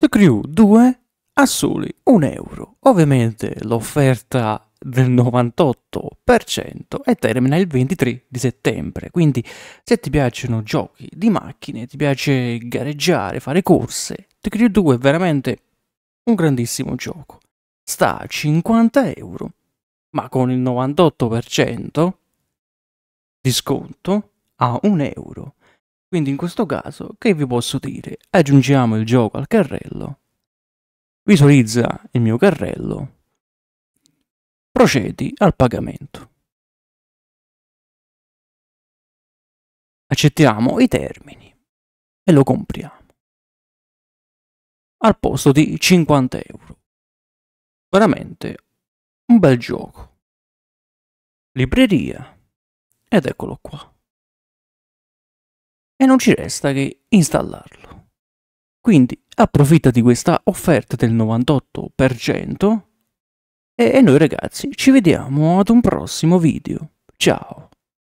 The Crew 2 a soli 1 euro. Ovviamente l'offerta del 98% e termina il 23 di settembre. Quindi se ti piacciono giochi di macchine, ti piace gareggiare, fare corse, The Crew 2 è veramente un grandissimo gioco. Sta a 50 euro, ma con il 98% di sconto a 1 euro. Quindi in questo caso, che vi posso dire? Aggiungiamo il gioco al carrello, visualizza il mio carrello, procedi al pagamento. Accettiamo i termini e lo compriamo al posto di 50 euro. Veramente un bel gioco. Libreria ed eccolo qua e non ci resta che installarlo. Quindi approfitta di questa offerta del 98% e noi ragazzi ci vediamo ad un prossimo video. Ciao!